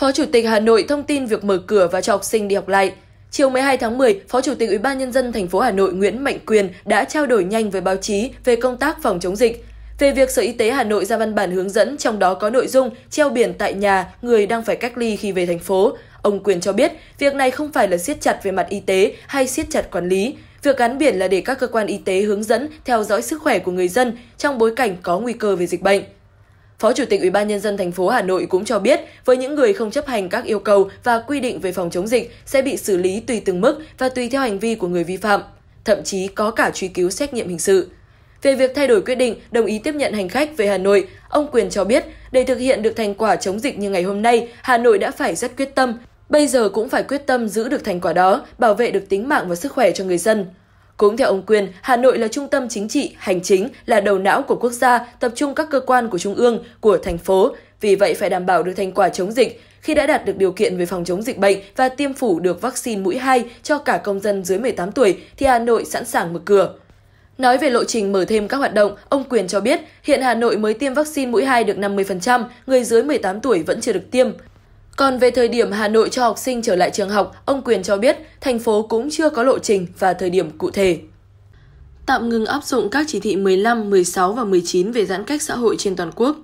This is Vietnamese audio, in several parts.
Phó Chủ tịch Hà Nội thông tin việc mở cửa và cho học sinh đi học lại. Chiều 12 tháng 10, Phó Chủ tịch Ủy ban nhân dân thành phố Hà Nội Nguyễn Mạnh Quyền đã trao đổi nhanh với báo chí về công tác phòng chống dịch. Về việc Sở Y tế Hà Nội ra văn bản hướng dẫn trong đó có nội dung treo biển tại nhà người đang phải cách ly khi về thành phố, ông Quyền cho biết việc này không phải là siết chặt về mặt y tế hay siết chặt quản lý. Việc gắn biển là để các cơ quan y tế hướng dẫn theo dõi sức khỏe của người dân trong bối cảnh có nguy cơ về dịch bệnh. Phó Chủ tịch Ủy ban nhân dân thành phố Hà Nội cũng cho biết, với những người không chấp hành các yêu cầu và quy định về phòng chống dịch sẽ bị xử lý tùy từng mức và tùy theo hành vi của người vi phạm, thậm chí có cả truy cứu trách nhiệm hình sự. Về việc thay đổi quyết định đồng ý tiếp nhận hành khách về Hà Nội, ông Quyền cho biết, để thực hiện được thành quả chống dịch như ngày hôm nay, Hà Nội đã phải rất quyết tâm, bây giờ cũng phải quyết tâm giữ được thành quả đó, bảo vệ được tính mạng và sức khỏe cho người dân. Cũng theo ông Quyền, Hà Nội là trung tâm chính trị, hành chính, là đầu não của quốc gia, tập trung các cơ quan của trung ương, của thành phố. Vì vậy phải đảm bảo được thành quả chống dịch. Khi đã đạt được điều kiện về phòng chống dịch bệnh và tiêm phủ được vaccine mũi 2 cho cả công dân dưới 18 tuổi, thì Hà Nội sẵn sàng mở cửa. Nói về lộ trình mở thêm các hoạt động, ông Quyền cho biết hiện Hà Nội mới tiêm vaccine mũi 2 được 50%, người dưới 18 tuổi vẫn chưa được tiêm. Còn về thời điểm Hà Nội cho học sinh trở lại trường học, ông Quyền cho biết thành phố cũng chưa có lộ trình và thời điểm cụ thể. Tạm ngừng áp dụng các chỉ thị 15, 16 và 19 về giãn cách xã hội trên toàn quốc.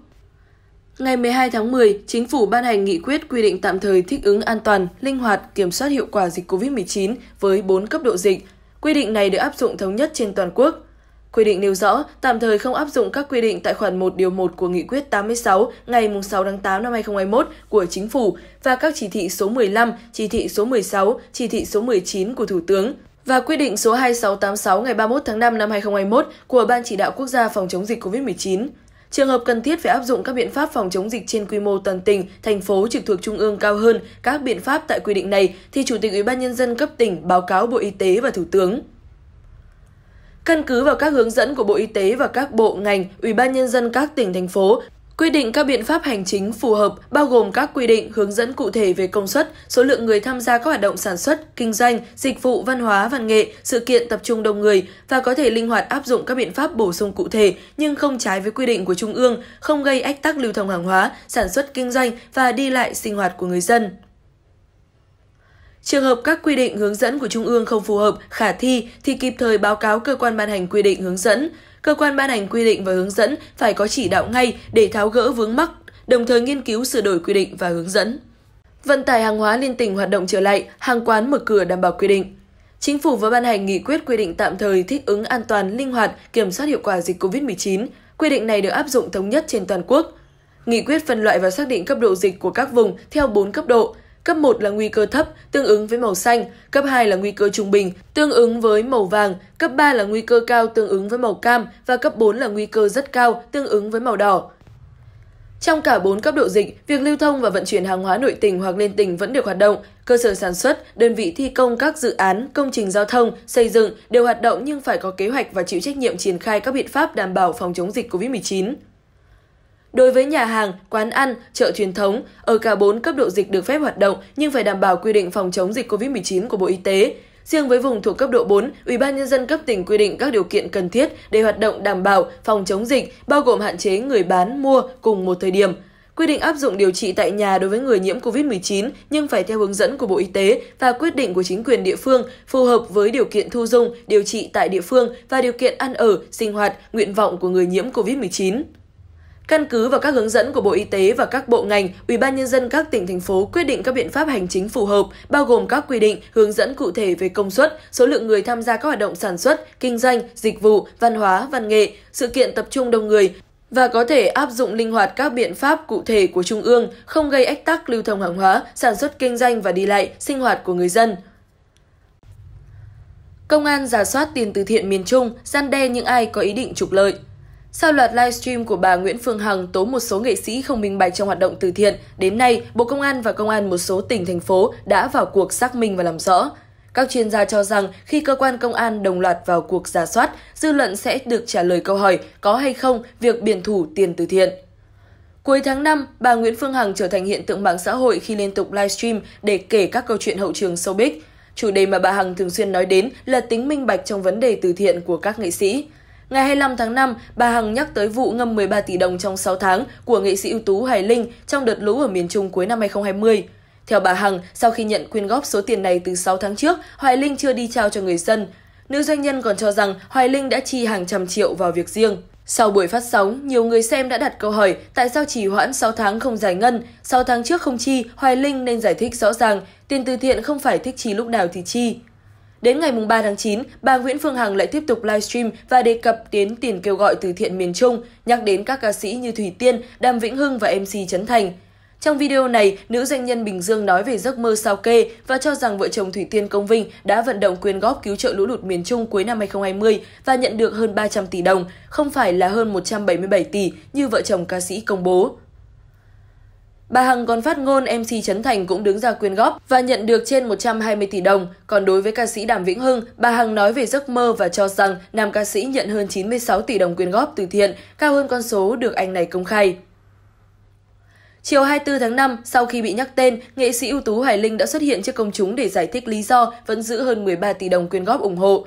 Ngày 12 tháng 10, Chính phủ ban hành nghị quyết quy định tạm thời thích ứng an toàn, linh hoạt, kiểm soát hiệu quả dịch COVID-19 với 4 cấp độ dịch. Quy định này được áp dụng thống nhất trên toàn quốc. Quy định nêu rõ, tạm thời không áp dụng các quy định tại khoản 1 điều 1 của Nghị quyết 86 ngày 6 tháng 8 năm 2021 của Chính phủ và các chỉ thị số 15, chỉ thị số 16, chỉ thị số 19 của Thủ tướng và quy định số 2686 ngày 31 tháng 5 năm 2021 của Ban Chỉ đạo Quốc gia phòng chống dịch COVID-19. Trường hợp cần thiết phải áp dụng các biện pháp phòng chống dịch trên quy mô toàn tỉnh, thành phố trực thuộc trung ương cao hơn các biện pháp tại quy định này thì Chủ tịch Ủy ban nhân dân cấp tỉnh báo cáo Bộ Y tế và Thủ tướng. Căn cứ vào các hướng dẫn của Bộ Y tế và các bộ ngành, Ủy ban nhân dân các tỉnh thành phố quy định các biện pháp hành chính phù hợp bao gồm các quy định hướng dẫn cụ thể về công suất, số lượng người tham gia các hoạt động sản xuất, kinh doanh, dịch vụ văn hóa văn nghệ, sự kiện tập trung đông người và có thể linh hoạt áp dụng các biện pháp bổ sung cụ thể nhưng không trái với quy định của trung ương, không gây ách tắc lưu thông hàng hóa, sản xuất kinh doanh và đi lại sinh hoạt của người dân. Trường hợp các quy định hướng dẫn của Trung ương không phù hợp, khả thi thì kịp thời báo cáo cơ quan ban hành quy định hướng dẫn. Cơ quan ban hành quy định và hướng dẫn phải có chỉ đạo ngay để tháo gỡ vướng mắc, đồng thời nghiên cứu sửa đổi quy định và hướng dẫn. Vận tải hàng hóa liên tỉnh hoạt động trở lại, hàng quán mở cửa đảm bảo quy định. Chính phủ vừa ban hành nghị quyết quy định tạm thời thích ứng an toàn, linh hoạt, kiểm soát hiệu quả dịch COVID-19. Quy định này được áp dụng thống nhất trên toàn quốc. Nghị quyết phân loại và xác định cấp độ dịch của các vùng theo 4 cấp độ, Cấp 1 là nguy cơ thấp, tương ứng với màu xanh, cấp 2 là nguy cơ trung bình, tương ứng với màu vàng, cấp 3 là nguy cơ cao tương ứng với màu cam và cấp 4 là nguy cơ rất cao tương ứng với màu đỏ. Trong cả 4 cấp độ dịch, việc lưu thông và vận chuyển hàng hóa nội tỉnh hoặc liên tỉnh vẫn được hoạt động. Cơ sở sản xuất, đơn vị thi công các dự án, công trình giao thông, xây dựng đều hoạt động nhưng phải có kế hoạch và chịu trách nhiệm triển khai các biện pháp đảm bảo phòng chống dịch COVID-19. Đối với nhà hàng, quán ăn, chợ truyền thống, ở cả 4 cấp độ dịch được phép hoạt động nhưng phải đảm bảo quy định phòng chống dịch COVID-19 của Bộ Y tế. Riêng với vùng thuộc cấp độ 4, Ủy ban nhân dân cấp tỉnh quy định các điều kiện cần thiết để hoạt động đảm bảo phòng chống dịch, bao gồm hạn chế người bán, mua cùng một thời điểm. Quy định áp dụng điều trị tại nhà đối với người nhiễm COVID-19 nhưng phải theo hướng dẫn của Bộ Y tế và quyết định của chính quyền địa phương phù hợp với điều kiện thu dung, điều trị tại địa phương và điều kiện ăn ở, sinh hoạt, nguyện vọng của người nhiễm COVID-19. Căn cứ vào các hướng dẫn của Bộ Y tế và các bộ ngành, Ủy ban nhân dân các tỉnh thành phố quyết định các biện pháp hành chính phù hợp, bao gồm các quy định, hướng dẫn cụ thể về công suất, số lượng người tham gia các hoạt động sản xuất, kinh doanh, dịch vụ, văn hóa, văn nghệ, sự kiện tập trung đông người và có thể áp dụng linh hoạt các biện pháp cụ thể của trung ương, không gây ách tắc lưu thông hàng hóa, sản xuất kinh doanh và đi lại, sinh hoạt của người dân. Công an giả soát tiền từ thiện miền Trung, gian đe những ai có ý định trục lợi. Sau loạt livestream của bà Nguyễn Phương Hằng tố một số nghệ sĩ không minh bạch trong hoạt động từ thiện, đến nay Bộ Công an và Công an một số tỉnh, thành phố đã vào cuộc xác minh và làm rõ. Các chuyên gia cho rằng khi cơ quan công an đồng loạt vào cuộc giả soát, dư luận sẽ được trả lời câu hỏi có hay không việc biển thủ tiền từ thiện. Cuối tháng 5, bà Nguyễn Phương Hằng trở thành hiện tượng mạng xã hội khi liên tục livestream để kể các câu chuyện hậu trường showbiz. Chủ đề mà bà Hằng thường xuyên nói đến là tính minh bạch trong vấn đề từ thiện của các nghệ sĩ. Ngày 25 tháng 5, bà Hằng nhắc tới vụ ngâm 13 tỷ đồng trong 6 tháng của nghệ sĩ ưu tú Hải Linh trong đợt lũ ở miền Trung cuối năm 2020. Theo bà Hằng, sau khi nhận quyên góp số tiền này từ 6 tháng trước, Hoài Linh chưa đi trao cho người dân. Nữ doanh nhân còn cho rằng Hoài Linh đã chi hàng trăm triệu vào việc riêng. Sau buổi phát sóng, nhiều người xem đã đặt câu hỏi tại sao chỉ hoãn 6 tháng không giải ngân, 6 tháng trước không chi, Hoài Linh nên giải thích rõ ràng, tiền từ thiện không phải thích chi lúc nào thì chi. Đến ngày 3 tháng 9, bà Nguyễn Phương Hằng lại tiếp tục livestream và đề cập đến tiền kêu gọi từ thiện miền Trung, nhắc đến các ca sĩ như Thủy Tiên, Đàm Vĩnh Hưng và MC Trấn Thành. Trong video này, nữ doanh nhân Bình Dương nói về giấc mơ sao kê và cho rằng vợ chồng Thủy Tiên Công Vinh đã vận động quyên góp cứu trợ lũ lụt miền Trung cuối năm 2020 và nhận được hơn 300 tỷ đồng, không phải là hơn 177 tỷ như vợ chồng ca sĩ công bố. Bà Hằng còn phát ngôn MC Trấn Thành cũng đứng ra quyên góp và nhận được trên 120 tỷ đồng. Còn đối với ca sĩ Đàm Vĩnh Hưng, bà Hằng nói về giấc mơ và cho rằng nam ca sĩ nhận hơn 96 tỷ đồng quyên góp từ thiện, cao hơn con số được anh này công khai. Chiều 24 tháng 5, sau khi bị nhắc tên, nghệ sĩ ưu tú Hoài Linh đã xuất hiện trước công chúng để giải thích lý do vẫn giữ hơn 13 tỷ đồng quyên góp ủng hộ.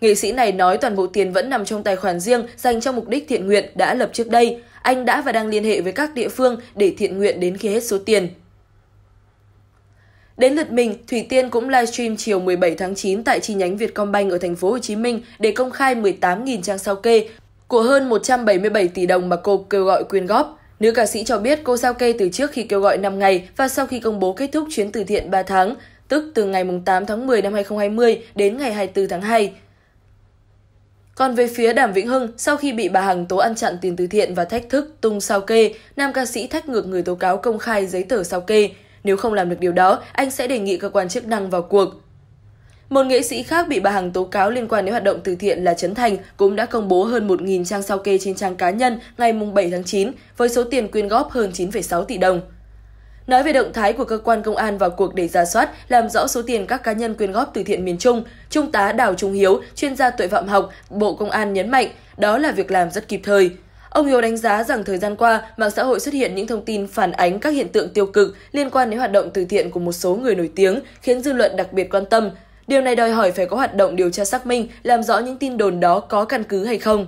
Nghệ sĩ này nói toàn bộ tiền vẫn nằm trong tài khoản riêng dành cho mục đích thiện nguyện đã lập trước đây. Anh đã và đang liên hệ với các địa phương để thiện nguyện đến khi hết số tiền. Đến lượt mình, Thủy Tiên cũng livestream chiều 17 tháng 9 tại chi nhánh Vietcombank ở thành phố Hồ Chí Minh để công khai 18.000 trang sao kê của hơn 177 tỷ đồng mà cô kêu gọi quyên góp. Nữ ca sĩ cho biết cô sao kê từ trước khi kêu gọi 5 ngày và sau khi công bố kết thúc chuyến từ thiện 3 tháng, tức từ ngày 8 tháng 10 năm 2020 đến ngày 24 tháng 2. Còn về phía Đàm Vĩnh Hưng, sau khi bị bà Hằng tố ăn chặn tiền từ thiện và thách thức tung sao kê, nam ca sĩ thách ngược người tố cáo công khai giấy tờ sao kê. Nếu không làm được điều đó, anh sẽ đề nghị cơ quan chức năng vào cuộc. Một nghệ sĩ khác bị bà Hằng tố cáo liên quan đến hoạt động từ thiện là Trấn Thành cũng đã công bố hơn 1.000 trang sao kê trên trang cá nhân ngày 7 tháng 9 với số tiền quyên góp hơn 9,6 tỷ đồng. Nói về động thái của cơ quan công an vào cuộc để ra soát, làm rõ số tiền các cá nhân quyên góp từ thiện miền Trung, Trung tá Đào Trung Hiếu, chuyên gia tội phạm học, Bộ Công an nhấn mạnh, đó là việc làm rất kịp thời. Ông Hiếu đánh giá rằng thời gian qua, mạng xã hội xuất hiện những thông tin phản ánh các hiện tượng tiêu cực liên quan đến hoạt động từ thiện của một số người nổi tiếng, khiến dư luận đặc biệt quan tâm. Điều này đòi hỏi phải có hoạt động điều tra xác minh, làm rõ những tin đồn đó có căn cứ hay không.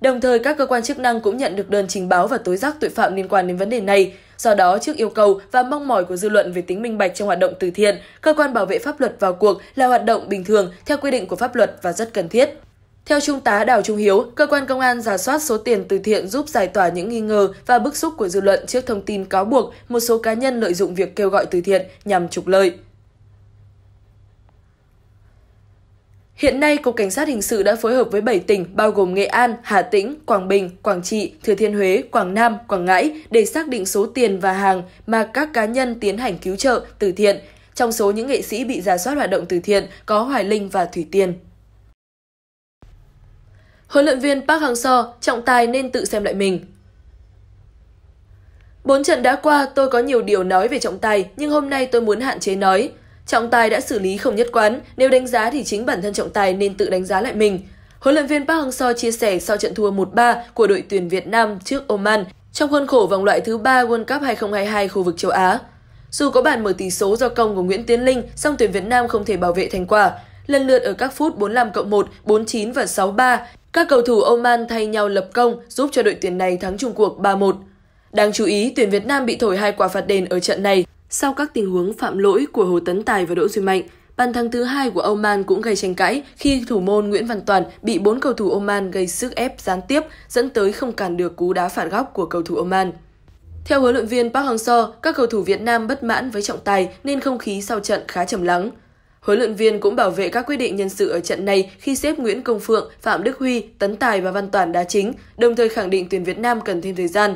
Đồng thời, các cơ quan chức năng cũng nhận được đơn trình báo và tối giác tội phạm liên quan đến vấn đề này. Do đó, trước yêu cầu và mong mỏi của dư luận về tính minh bạch trong hoạt động từ thiện, cơ quan bảo vệ pháp luật vào cuộc là hoạt động bình thường theo quy định của pháp luật và rất cần thiết. Theo Trung tá Đào Trung Hiếu, cơ quan công an giả soát số tiền từ thiện giúp giải tỏa những nghi ngờ và bức xúc của dư luận trước thông tin cáo buộc một số cá nhân lợi dụng việc kêu gọi từ thiện nhằm trục lợi. Hiện nay, Cục Cảnh sát Hình sự đã phối hợp với 7 tỉnh bao gồm Nghệ An, Hà Tĩnh, Quảng Bình, Quảng Trị, Thừa Thiên Huế, Quảng Nam, Quảng Ngãi để xác định số tiền và hàng mà các cá nhân tiến hành cứu trợ, từ thiện. Trong số những nghệ sĩ bị giả soát hoạt động từ thiện có Hoài Linh và Thủy Tiên. Huấn luyện viên Park Hang-seo, trọng tài nên tự xem lại mình. Bốn trận đã qua, tôi có nhiều điều nói về trọng tài, nhưng hôm nay tôi muốn hạn chế nói. Trọng tài đã xử lý không nhất quán, nếu đánh giá thì chính bản thân trọng tài nên tự đánh giá lại mình. Huấn luyện viên Park Hang-seo chia sẻ sau trận thua 1-3 của đội tuyển Việt Nam trước Oman trong khuôn khổ vòng loại thứ 3 World Cup 2022 khu vực châu Á. Dù có bàn mở tỷ số do công của Nguyễn Tiến Linh, song tuyển Việt Nam không thể bảo vệ thành quả. Lần lượt ở các phút 45 cộng 1, 49 và 63, các cầu thủ Oman thay nhau lập công giúp cho đội tuyển này thắng chung cuộc 3-1. Đáng chú ý, tuyển Việt Nam bị thổi hai quả phạt đền ở trận này sau các tình huống phạm lỗi của Hồ Tấn Tài và Đỗ Duy Mạnh, bàn thắng thứ hai của Oman cũng gây tranh cãi khi thủ môn Nguyễn Văn Toàn bị bốn cầu thủ Oman gây sức ép gián tiếp dẫn tới không cản được cú đá phản góc của cầu thủ Oman. Theo huấn luyện viên Park Hang-seo, các cầu thủ Việt Nam bất mãn với trọng tài nên không khí sau trận khá trầm lắng. Huấn luyện viên cũng bảo vệ các quyết định nhân sự ở trận này khi xếp Nguyễn Công Phượng, Phạm Đức Huy, Tấn Tài và Văn Toàn đá chính, đồng thời khẳng định tuyển Việt Nam cần thêm thời gian.